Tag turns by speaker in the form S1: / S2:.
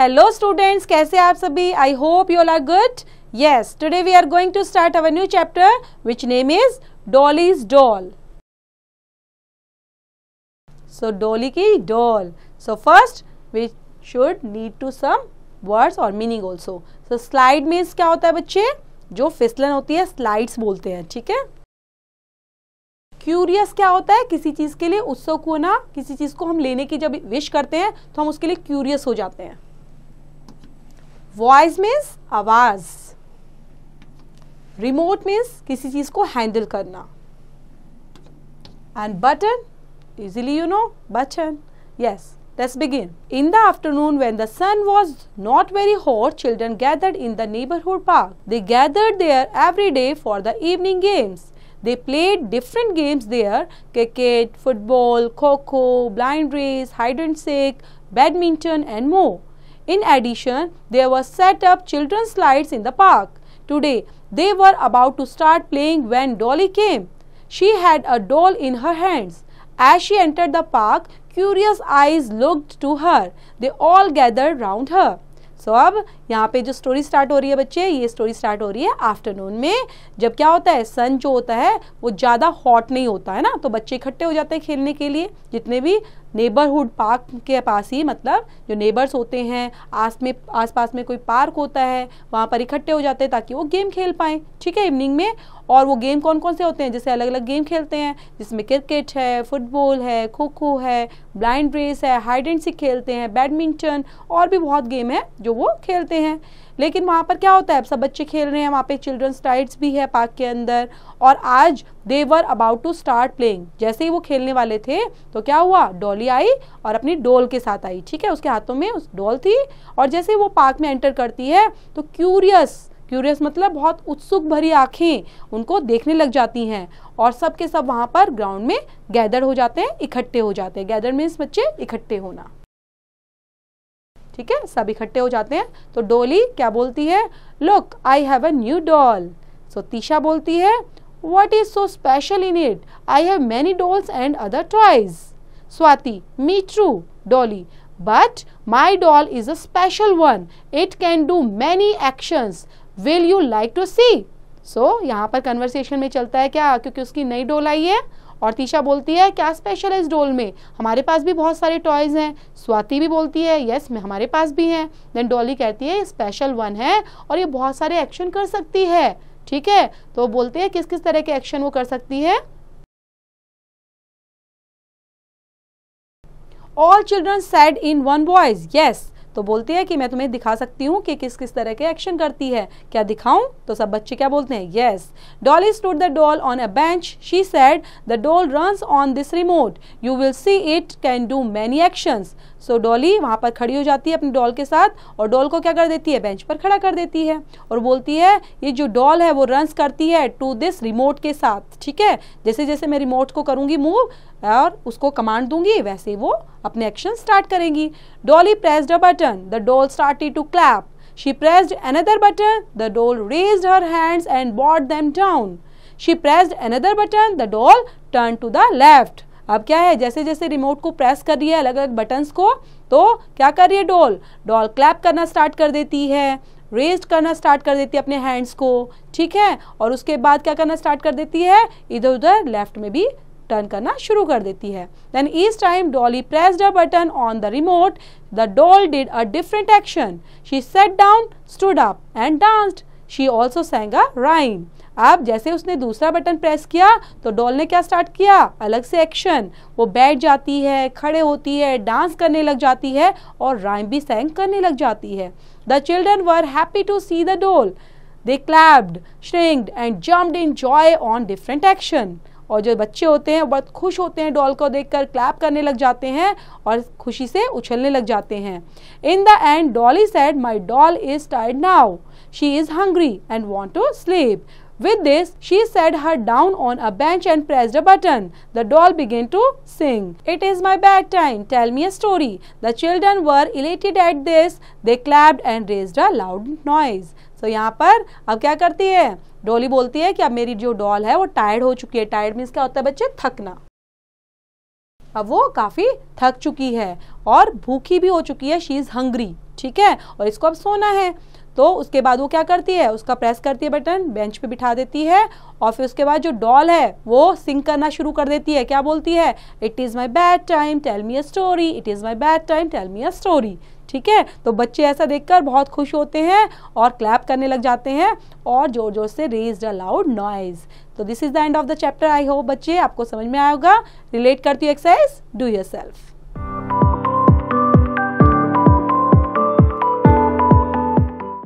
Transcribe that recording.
S1: Hello students कैसे आप सभी I hope you are good yes today we are going to start our new chapter which name is Dolly's doll so Dolly की doll so first we should need to some words और meaning also so slide means क्या होता है बच्चे जो फिसलन होती है स्लाइड्स बोलते हैं ठीक है क्यूरियस क्या होता है किसी चीज़ के लिए उत्सुक होना किसी चीज़ को हम लेने की जब विश करते हैं तो हम उसके लिए क्यूरियस हो जाते हैं वॉइस मीन्स आवाज रिमोट मीन्स किसी चीज को हैंडल करना and button easily you know bachan yes let's begin in the afternoon when the sun was not very hot children gathered in the neighborhood park they gathered there every day for the evening games they played different games there cricket football kho kho blind race hide and seek badminton and more In addition, there were set up children's slides in the park. Today, they were about to start playing when Dolly came. She had a doll in her hands. As she entered the park, curious eyes looked to her. They all gathered round her. So, यहाँ पे जो story start हो रही है बच्चे ये story start हो रही है आफ्टरनून में जब क्या होता है सन जो होता है वो ज़्यादा हॉट नहीं होता है ना तो बच्चे इकट्ठे हो जाते हैं खेलने के लिए जितने भी नेबरहुड पार्क के पास ही मतलब जो नेबर्स होते हैं आस में पास में कोई पार्क होता है वहाँ पर इकट्ठे हो जाते हैं ताकि वो गेम खेल पाएँ ठीक है इवनिंग में और वो गेम कौन कौन से होते हैं जैसे अलग अलग गेम खेलते हैं जिसमें क्रिकेट है फुटबॉल है खो खो है ब्लाइंड रेस है हाइड एंड सीख खेलते हैं बैडमिंटन और भी बहुत गेम है जो वो खेलते हैं में है लेकिन वहाँ पर क्या होता है सब बच्चे खेल रहे हैं वहाँ पे चिल्ड्रंस राइड्स भी है पार्क के अंदर और आज they were about to start playing जैसे ही वो खेलने वाले थे तो क्या हुआ डॉली आई और अपनी डोल के साथ आई ठीक है उसके हाथों में उस डॉल थी और जैसे ही वो पार्क में एंटर करती है तो क्यूरियस क्यूरियस मतलब बहुत उत्सुक भरी आँखें उनको देखने लग जाती हैं और सब के सब वहाँ पर ग्राउंड में गैदर हो जाते हैं इकट्ठे हो जाते हैं गैदर मीन्स बच्चे इकट्ठे होना ठीक है सब इकट्ठे हो जाते हैं तो डोली क्या बोलती है look I have a new doll so Tisha बोलती है what is so special in it I have many dolls and other toys स्वाति me true Dolly but my doll is a special one it can do many actions will you like to see so यहाँ पर conversation में चलता है क्या क्योंकि उसकी नई डोल आई है और तीशा बोलती है क्या स्पेशल है इस डोल में हमारे पास भी बहुत सारे टॉयज़ हैं स्वाति भी बोलती है यस में हमारे पास भी हैं देन डॉली कहती है ये स्पेशल वन है और ये बहुत सारे एक्शन कर सकती है ठीक है तो बोलते हैं किस किस तरह के एक्शन वो कर सकती है all children said in one voice yes तो बोलती है कि मैं तुम्हें दिखा सकती हूँ कि किस किस तरह के एक्शन करती है क्या दिखाऊं तो सब बच्चे क्या बोलते हैं yes Dolly stood the doll on a bench she said the doll run on this remote you will see it can do many actions so so, Dolly वहाँ पर खड़ी हो जाती है अपने डॉल के साथ और डॉल को क्या कर देती है बेंच पर खड़ा कर देती है और बोलती है ये जो डॉल है वो रंस करती है टू दिस रिमोट के साथ ठीक है जैसे जैसे मैं रिमोट को करूँगी मूव और उसको कमांड दूंगी वैसे वो अपने एक्शन स्टार्ट करेंगी Dolly pressed a button the doll started to clap she press another button the doll raise her hands and brought them down she press another button the doll turn to the left अब क्या है जैसे जैसे remote को press कर रही है अलग अलग बटन्स को तो क्या कर रही है डॉल डॉल क्लैप करना स्टार्ट कर देती है रेस्ट करना स्टार्ट कर देती है अपने हैंड्स को ठीक है और उसके बाद क्या करना स्टार्ट कर देती है इधर उधर लेफ्ट में भी टर्न करना शुरू कर देती है then this time Dolly pressed a button on the remote the doll did a different action she sat down stood up and danced she also sang a rhyme अब जैसे उसने दूसरा बटन प्रेस किया तो डॉल ने क्या start किया अलग से एक्शन वो बैठ जाती है खड़े होती है डांस करने लग जाती है और राइम भी सैंग करने लग जाती है the children were happy to see the doll they clapped shrieked and jumped in joy on different action और जो बच्चे होते हैं बहुत खुश होते हैं डॉल को देखकर क्लैप करने लग जाते हैं और खुशी से उछलने लग जाते हैं in the end Dolly said my doll is टाइड now she is hungry and want to sleep With this, she sat her down on a bench and pressed a button. The doll began to sing. It is my bedtime. Tell me a story. The children were elated at this. They clapped and raised a loud noise. so, यहाँ पर अब क्या करती है डॉली बोलती है कि अब मेरी जो डॉल है वो टायर्ड हो चुकी है टायर्ड मीन्स क्या होता है बच्चे थकना अब वो काफ़ी थक चुकी है और भूखी भी हो चुकी है शी इज़ हंग्री ठीक है और इसको अब सोना है तो उसके बाद वो क्या करती है उसका प्रेस करती है बटन बेंच पे बिठा देती है और फिर उसके बाद जो डॉल है वो सिंग करना शुरू कर देती है क्या बोलती है it is my bed time tell me a story it is my bed time tell me a story ठीक है तो बच्चे ऐसा देखकर बहुत खुश होते हैं और क्लैप करने लग जाते हैं और जोर जोर से रेज अ लाउड नॉइज तो this is the end of the chapter I hope बच्चे आपको समझ में आएगा रिलेट करती हूँ एक्सरसाइज डू योर